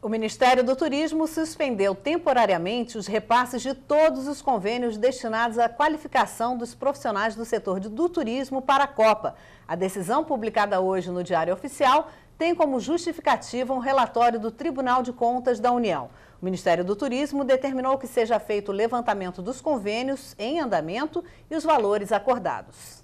O Ministério do Turismo suspendeu temporariamente os repasses de todos os convênios destinados à qualificação dos profissionais do setor do turismo para a Copa. A decisão publicada hoje no Diário Oficial tem como justificativa um relatório do Tribunal de Contas da União. O Ministério do Turismo determinou que seja feito o levantamento dos convênios em andamento e os valores acordados.